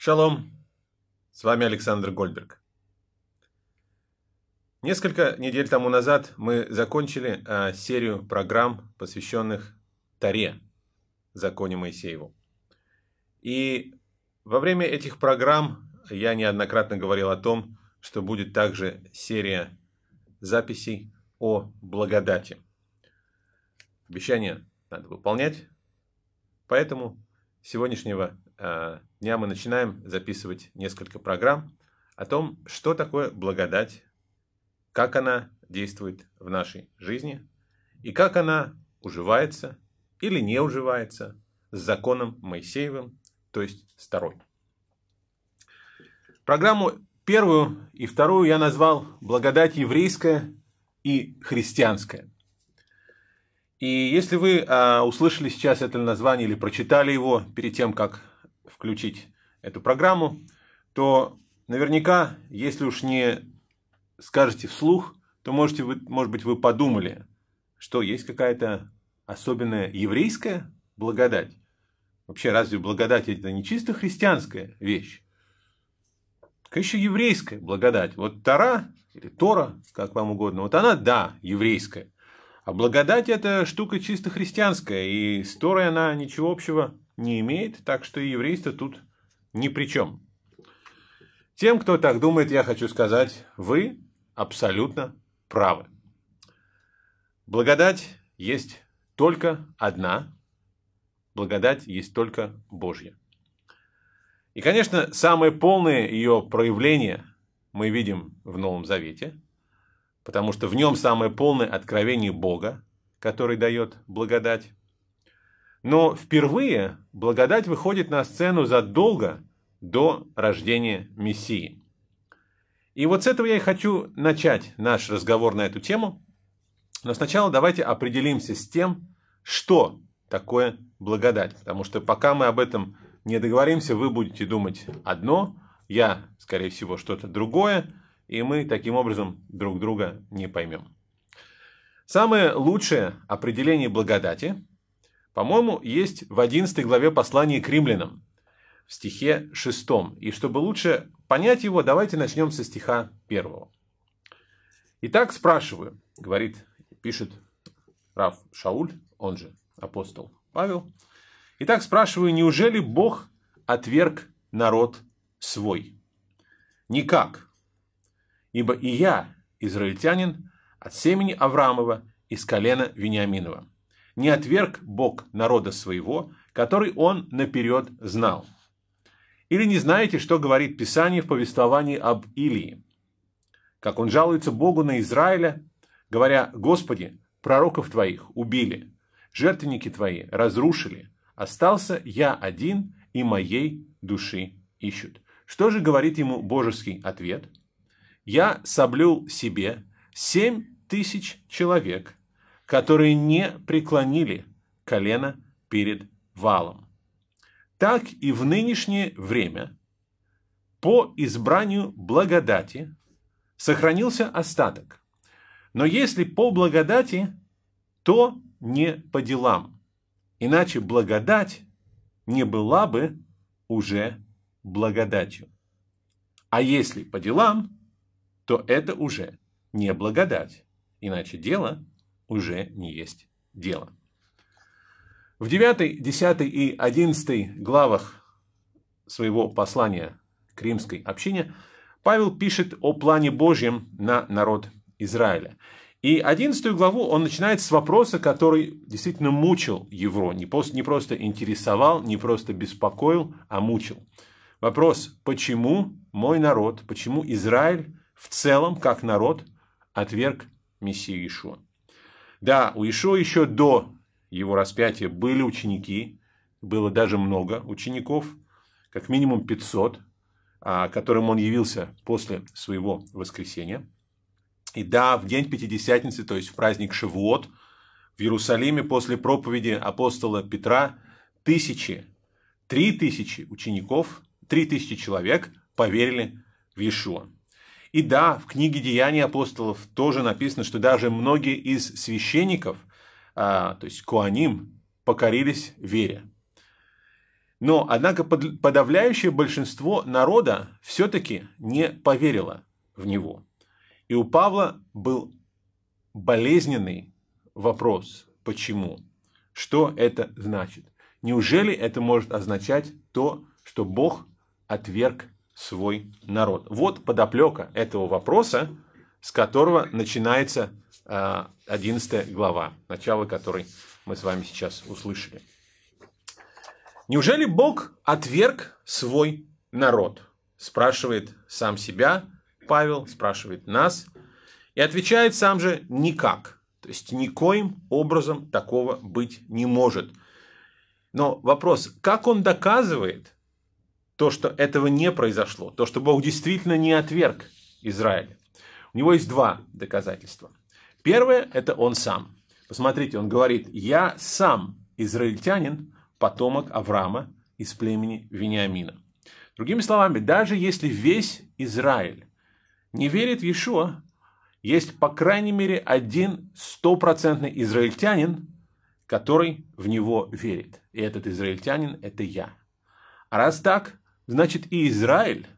Шалом! С вами Александр Гольберг. Несколько недель тому назад мы закончили а, серию программ, посвященных Таре, законе Моисееву. И во время этих программ я неоднократно говорил о том, что будет также серия записей о благодати. Обещания надо выполнять, поэтому сегодняшнего а, дня мы начинаем записывать несколько программ о том, что такое благодать, как она действует в нашей жизни и как она уживается или не уживается с законом Моисеевым, то есть с Торой. Программу первую и вторую я назвал «Благодать еврейская и христианская». И если вы а, услышали сейчас это название или прочитали его перед тем, как включить эту программу, то наверняка, если уж не скажете вслух, то можете вы, может быть, вы подумали, что есть какая-то особенная еврейская благодать. Вообще, разве благодать это не чисто христианская вещь? Конечно, еврейская благодать. Вот Тара, или Тора, как вам угодно, вот она, да, еврейская. А благодать – это штука чисто христианская, и с Торой она ничего общего не имеет, так что и еврейство тут ни при чем. Тем, кто так думает, я хочу сказать, вы абсолютно правы. Благодать есть только одна, благодать есть только Божья. И, конечно, самое полное ее проявление мы видим в Новом Завете, потому что в нем самое полное откровение Бога, который дает благодать. Но впервые благодать выходит на сцену задолго до рождения Мессии. И вот с этого я и хочу начать наш разговор на эту тему. Но сначала давайте определимся с тем, что такое благодать. Потому что пока мы об этом не договоримся, вы будете думать одно, я, скорее всего, что-то другое, и мы таким образом друг друга не поймем. Самое лучшее определение благодати – по-моему, есть в 11 главе послания к римлянам, в стихе 6. И чтобы лучше понять его, давайте начнем со стиха 1. Итак, спрашиваю, говорит, пишет Рав Шауль, он же апостол Павел. Итак, спрашиваю, неужели Бог отверг народ свой? Никак. Ибо и я, израильтянин, от семени Авраамова, из колена Вениаминова не отверг Бог народа своего, который он наперед знал. Или не знаете, что говорит Писание в повествовании об Илии? Как он жалуется Богу на Израиля, говоря, «Господи, пророков твоих убили, жертвенники твои разрушили, остался я один, и моей души ищут». Что же говорит ему божеский ответ? «Я соблюл себе семь тысяч человек, которые не преклонили колено перед валом. Так и в нынешнее время по избранию благодати сохранился остаток. Но если по благодати, то не по делам. Иначе благодать не была бы уже благодатью. А если по делам, то это уже не благодать. Иначе дело уже не есть дело. В 9, 10 и 11 главах своего послания к римской общине Павел пишет о плане Божьем на народ Израиля. И 11 главу он начинает с вопроса, который действительно мучил Евро, не просто, не просто интересовал, не просто беспокоил, а мучил. Вопрос, почему мой народ, почему Израиль в целом, как народ, отверг Мессию Ишуа? Да, у Ишо еще до его распятия были ученики, было даже много учеников, как минимум 500, а, которым он явился после своего воскресения. И да, в день Пятидесятницы, то есть в праздник Шивуот, в Иерусалиме после проповеди апостола Петра тысячи, три тысячи учеников, три тысячи человек поверили в Иешуа. И да, в книге «Деяний апостолов» тоже написано, что даже многие из священников, а, то есть Куаним, покорились вере. Но, однако, подавляющее большинство народа все-таки не поверило в него. И у Павла был болезненный вопрос «почему?». Что это значит? Неужели это может означать то, что Бог отверг свой народ? Вот подоплека этого вопроса, с которого начинается 11 а, глава, начало которой мы с вами сейчас услышали. Неужели Бог отверг свой народ? Спрашивает сам себя Павел, спрашивает нас. И отвечает сам же никак. То есть никоим образом такого быть не может. Но вопрос, как он доказывает – то, что этого не произошло, то, что Бог действительно не отверг Израиль. У него есть два доказательства. Первое – это он сам. Посмотрите, он говорит, я сам израильтянин, потомок Авраама из племени Вениамина. Другими словами, даже если весь Израиль не верит в Иешуа, есть по крайней мере один стопроцентный израильтянин, который в него верит. И этот израильтянин – это я. А раз так, значит и Израиль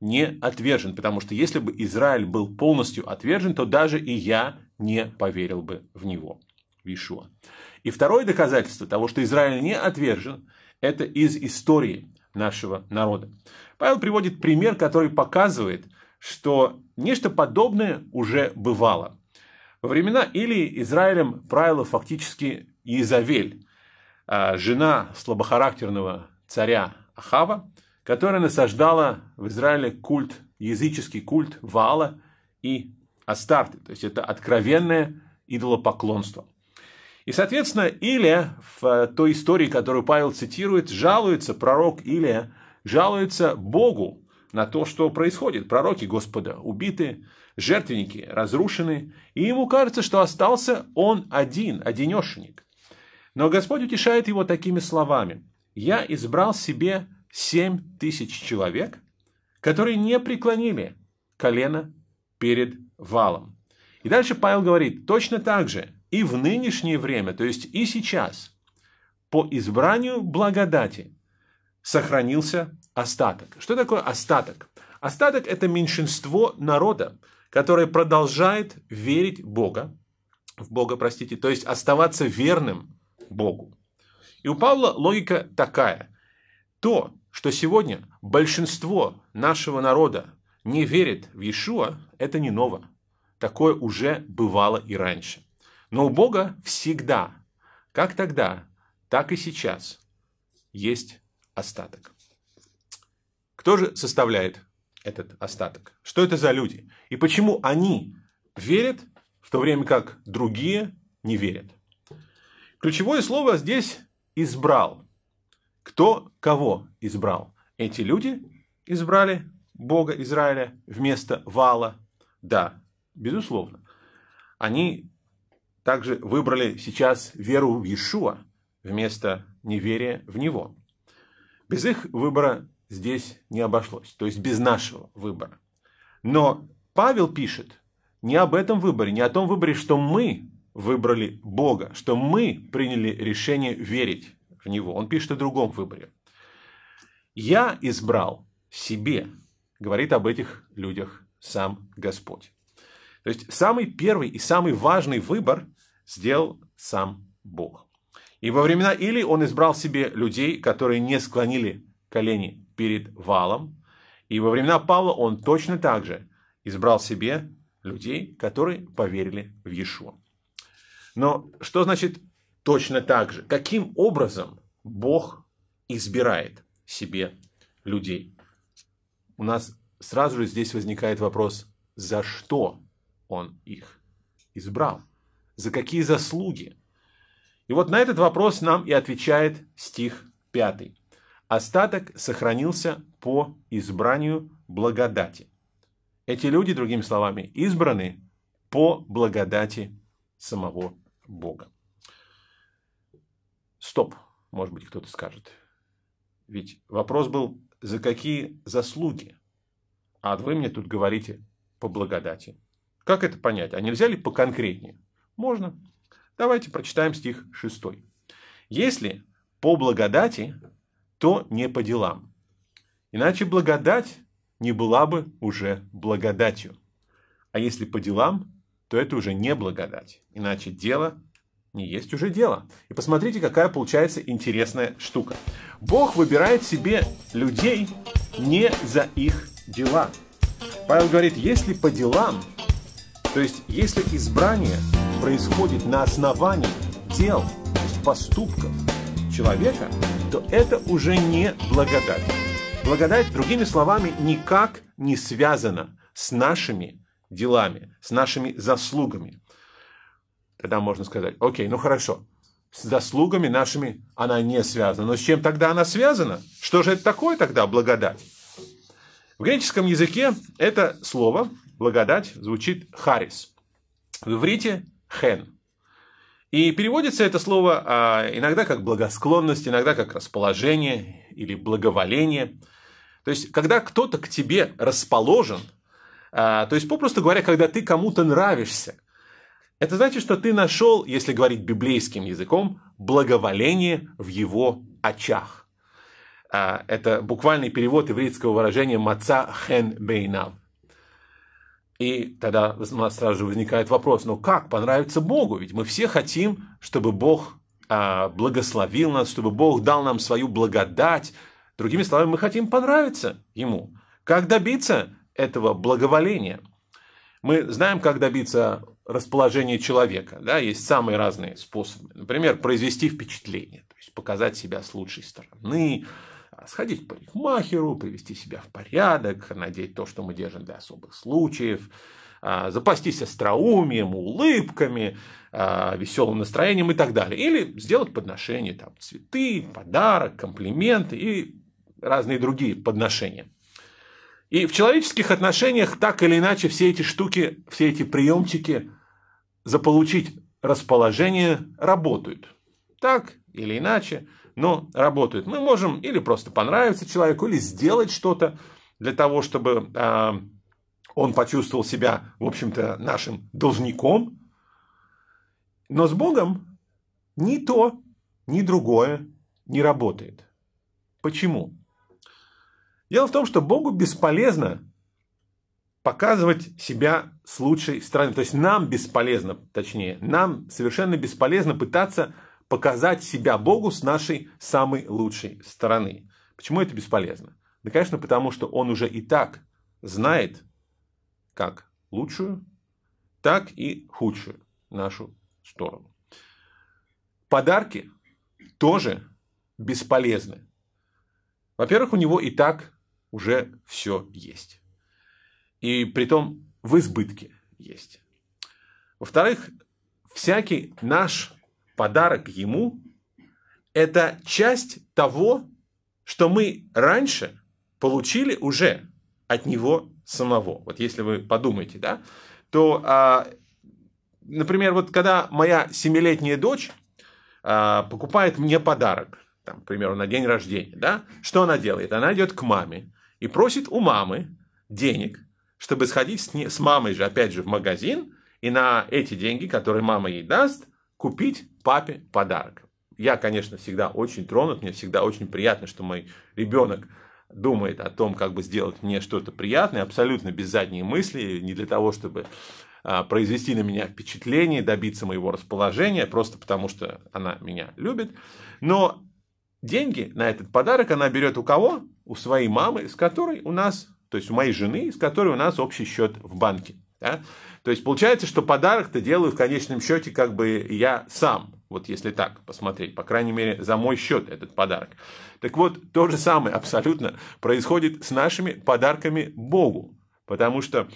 не отвержен, потому что если бы Израиль был полностью отвержен, то даже и я не поверил бы в него, в Ишуа. И второе доказательство того, что Израиль не отвержен, это из истории нашего народа. Павел приводит пример, который показывает, что нечто подобное уже бывало. Во времена или Израилем правила фактически Изавель, а, жена слабохарактерного царя Ахава, которая насаждала в Израиле культ, языческий культ Вала и Астарты. То есть это откровенное идолопоклонство. И, соответственно, Илия в э, той истории, которую Павел цитирует, жалуется, пророк Илия жалуется Богу на то, что происходит. Пророки Господа убиты, жертвенники разрушены, и ему кажется, что остался он один, одинешенек. Но Господь утешает его такими словами. «Я избрал себе 7 тысяч человек, которые не преклонили колено перед валом. И дальше Павел говорит, точно так же и в нынешнее время, то есть и сейчас, по избранию благодати сохранился остаток. Что такое остаток? Остаток – это меньшинство народа, которое продолжает верить Бога, в Бога, простите, то есть оставаться верным Богу. И у Павла логика такая. То, что сегодня большинство нашего народа не верит в Иешуа, это не ново. Такое уже бывало и раньше. Но у Бога всегда, как тогда, так и сейчас, есть остаток. Кто же составляет этот остаток? Что это за люди? И почему они верят, в то время как другие не верят? Ключевое слово здесь «избрал». Кто кого избрал? Эти люди избрали Бога Израиля вместо Вала? Да, безусловно. Они также выбрали сейчас веру в Иешуа вместо неверия в Него. Без их выбора здесь не обошлось, то есть без нашего выбора. Но Павел пишет не об этом выборе, не о том выборе, что мы выбрали Бога, что мы приняли решение верить в него. Он пишет о другом выборе. «Я избрал себе», говорит об этих людях сам Господь. То есть самый первый и самый важный выбор сделал сам Бог. И во времена Или он избрал себе людей, которые не склонили колени перед валом. И во времена Павла он точно так же избрал себе людей, которые поверили в Иешуа. Но что значит точно так же. Каким образом Бог избирает себе людей? У нас сразу же здесь возникает вопрос, за что он их избрал? За какие заслуги? И вот на этот вопрос нам и отвечает стих 5. Остаток сохранился по избранию благодати. Эти люди, другими словами, избраны по благодати самого Бога. Стоп, может быть, кто-то скажет. Ведь вопрос был, за какие заслуги? А вы мне тут говорите по благодати. Как это понять? А нельзя ли поконкретнее? Можно. Давайте прочитаем стих 6. Если по благодати, то не по делам. Иначе благодать не была бы уже благодатью. А если по делам, то это уже не благодать. Иначе дело не есть уже дело. И посмотрите, какая получается интересная штука. Бог выбирает себе людей не за их дела. Павел говорит, если по делам, то есть если избрание происходит на основании дел, то есть поступков человека, то это уже не благодать. Благодать, другими словами, никак не связана с нашими делами, с нашими заслугами. Тогда можно сказать, окей, ну хорошо, с заслугами нашими она не связана. Но с чем тогда она связана? Что же это такое тогда благодать? В греческом языке это слово благодать звучит харис. В иврите хен. И переводится это слово а, иногда как благосклонность, иногда как расположение или благоволение. То есть, когда кто-то к тебе расположен, а, то есть, попросту говоря, когда ты кому-то нравишься, это значит, что ты нашел, если говорить библейским языком, благоволение в его очах. А, это буквальный перевод еврейского выражения «маца хен бейнав». И тогда у нас сразу же возникает вопрос, ну как понравится Богу? Ведь мы все хотим, чтобы Бог а, благословил нас, чтобы Бог дал нам свою благодать. Другими словами, мы хотим понравиться Ему. Как добиться этого благоволения? Мы знаем, как добиться расположение человека. Да, есть самые разные способы. Например, произвести впечатление, то есть показать себя с лучшей стороны, а, сходить к парикмахеру, привести себя в порядок, надеть то, что мы держим для особых случаев, а, запастись остроумием, улыбками, а, веселым настроением и так далее. Или сделать подношение, там, цветы, подарок, комплименты и разные другие подношения. И в человеческих отношениях так или иначе все эти штуки, все эти приемчики заполучить расположение работают. Так или иначе, но работают. Мы можем или просто понравиться человеку, или сделать что-то для того, чтобы э, он почувствовал себя, в общем-то, нашим должником. Но с Богом ни то, ни другое не работает. Почему? Дело в том, что Богу бесполезно показывать себя с лучшей стороны. То есть нам бесполезно, точнее, нам совершенно бесполезно пытаться показать себя Богу с нашей самой лучшей стороны. Почему это бесполезно? Да, конечно, потому что он уже и так знает, как лучшую, так и худшую нашу сторону. Подарки тоже бесполезны. Во-первых, у него и так уже все есть и при том в избытке есть. Во-вторых, всякий наш подарок ему – это часть того, что мы раньше получили уже от него самого. Вот если вы подумаете, да, то, а, например, вот когда моя семилетняя дочь а, покупает мне подарок, там, к примеру, на день рождения, да, что она делает? Она идет к маме и просит у мамы денег – чтобы сходить с, не, с мамой же, опять же, в магазин и на эти деньги, которые мама ей даст, купить папе подарок. Я, конечно, всегда очень тронут, мне всегда очень приятно, что мой ребенок думает о том, как бы сделать мне что-то приятное, абсолютно без задней мысли, не для того, чтобы а, произвести на меня впечатление, добиться моего расположения, просто потому что она меня любит. Но деньги на этот подарок она берет у кого? У своей мамы, с которой у нас то есть у моей жены, с которой у нас общий счет в банке. Да? То есть получается, что подарок-то делаю в конечном счете как бы я сам, вот если так посмотреть, по крайней мере, за мой счет этот подарок. Так вот, то же самое абсолютно происходит с нашими подарками Богу, потому что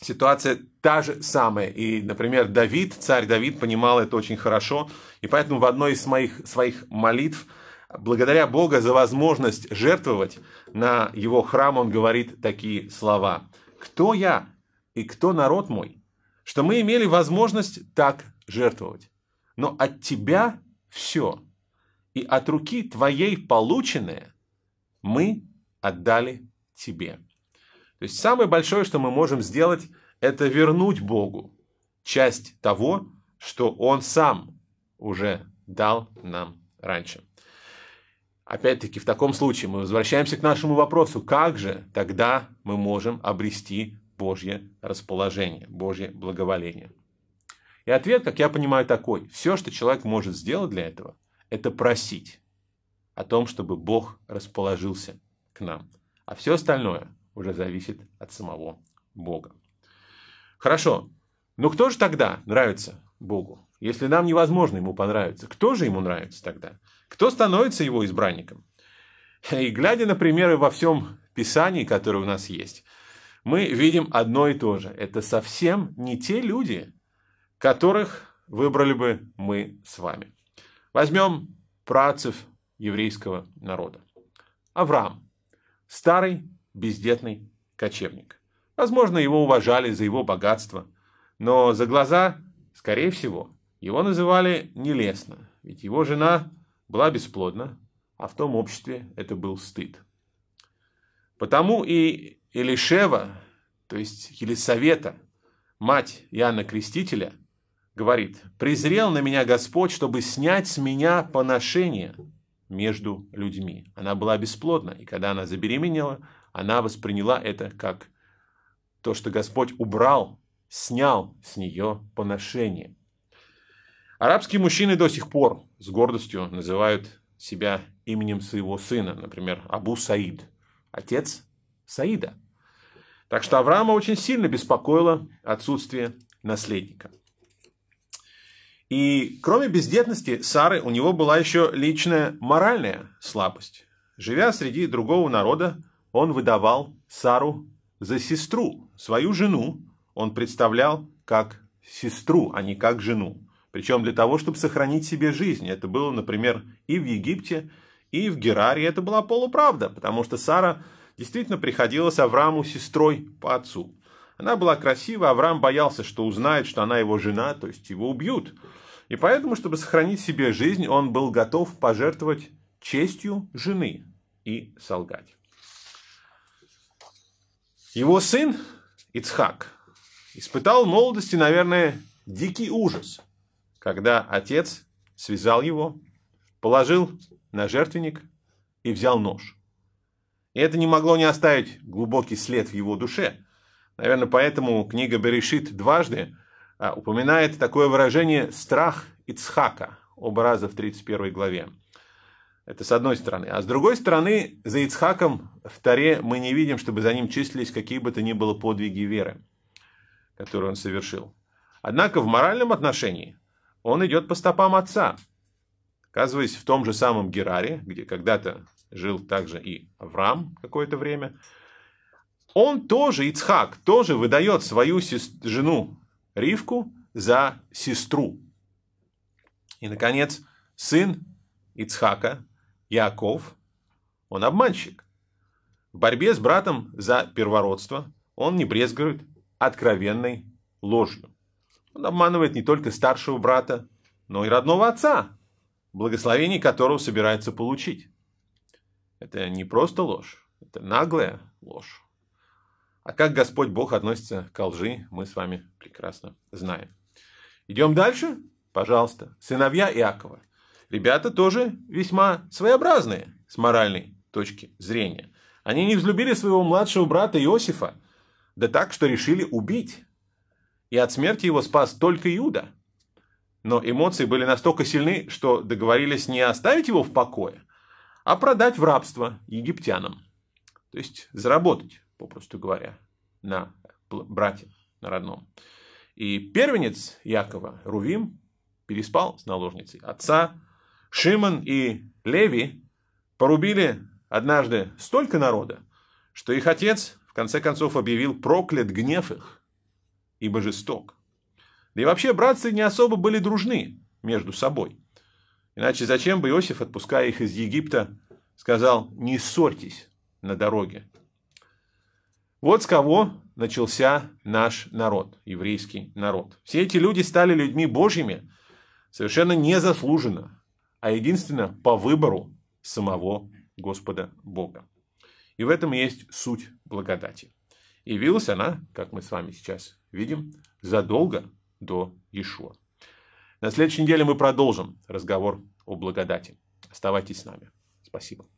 ситуация та же самая. И, например, Давид, царь Давид понимал это очень хорошо, и поэтому в одной из моих, своих молитв – благодаря Бога за возможность жертвовать, на его храм он говорит такие слова. «Кто я и кто народ мой, что мы имели возможность так жертвовать? Но от тебя все, и от руки твоей полученное мы отдали тебе». То есть самое большое, что мы можем сделать, это вернуть Богу часть того, что Он сам уже дал нам раньше. Опять-таки, в таком случае мы возвращаемся к нашему вопросу, как же тогда мы можем обрести Божье расположение, Божье благоволение? И ответ, как я понимаю, такой. Все, что человек может сделать для этого, это просить о том, чтобы Бог расположился к нам. А все остальное уже зависит от самого Бога. Хорошо. Ну кто же тогда нравится Богу? Если нам невозможно ему понравиться, кто же ему нравится тогда? Кто становится его избранником? И глядя на примеры во всем Писании, которые у нас есть, мы видим одно и то же. Это совсем не те люди, которых выбрали бы мы с вами. Возьмем працев еврейского народа. Авраам. Старый бездетный кочевник. Возможно, его уважали за его богатство, но за глаза, скорее всего, его называли нелестно, ведь его жена была бесплодна, а в том обществе это был стыд. Потому и Елишева, то есть Елисавета, мать Иоанна Крестителя, говорит, «Презрел на меня Господь, чтобы снять с меня поношение между людьми». Она была бесплодна, и когда она забеременела, она восприняла это как то, что Господь убрал, снял с нее поношение. Арабские мужчины до сих пор с гордостью называют себя именем своего сына, например, Абу Саид, отец Саида. Так что Авраама очень сильно беспокоило отсутствие наследника. И кроме бездетности Сары у него была еще личная моральная слабость. Живя среди другого народа, он выдавал Сару за сестру. Свою жену он представлял как сестру, а не как жену. Причем для того, чтобы сохранить себе жизнь. Это было, например, и в Египте, и в Герарии. Это была полуправда, потому что Сара действительно приходилась Аврааму сестрой по отцу. Она была красива, Авраам боялся, что узнает, что она его жена, то есть его убьют. И поэтому, чтобы сохранить себе жизнь, он был готов пожертвовать честью жены и солгать. Его сын Ицхак испытал в молодости, наверное, дикий ужас – когда отец связал его, положил на жертвенник и взял нож. И это не могло не оставить глубокий след в его душе. Наверное, поэтому книга Берешит дважды а, упоминает такое выражение «страх Ицхака» оба раза в 31 главе. Это с одной стороны. А с другой стороны, за Ицхаком в Таре мы не видим, чтобы за ним числились какие бы то ни было подвиги веры, которые он совершил. Однако в моральном отношении он идет по стопам отца. Оказываясь в том же самом Гераре, где когда-то жил также и Авраам какое-то время, он тоже, Ицхак, тоже выдает свою сестру, жену Ривку за сестру. И, наконец, сын Ицхака, Яков, он обманщик. В борьбе с братом за первородство он не брезгует откровенной ложью. Он обманывает не только старшего брата, но и родного отца, благословение которого собирается получить. Это не просто ложь, это наглая ложь. А как Господь Бог относится к лжи, мы с вами прекрасно знаем. Идем дальше? Пожалуйста. Сыновья Иакова. Ребята тоже весьма своеобразные с моральной точки зрения. Они не взлюбили своего младшего брата Иосифа, да так, что решили убить и от смерти его спас только Иуда. Но эмоции были настолько сильны, что договорились не оставить его в покое, а продать в рабство египтянам. То есть заработать, попросту говоря, на брате, на родном. И первенец Якова, Рувим, переспал с наложницей отца. Шимон и Леви порубили однажды столько народа, что их отец в конце концов объявил проклят гнев их ибо жесток. Да и вообще братцы не особо были дружны между собой. Иначе зачем бы Иосиф, отпуская их из Египта, сказал «не ссорьтесь на дороге». Вот с кого начался наш народ, еврейский народ. Все эти люди стали людьми Божьими совершенно незаслуженно, а единственно по выбору самого Господа Бога. И в этом есть суть благодати. Явилась она, как мы с вами сейчас видим, задолго до Иешуа. На следующей неделе мы продолжим разговор о благодати. Оставайтесь с нами. Спасибо.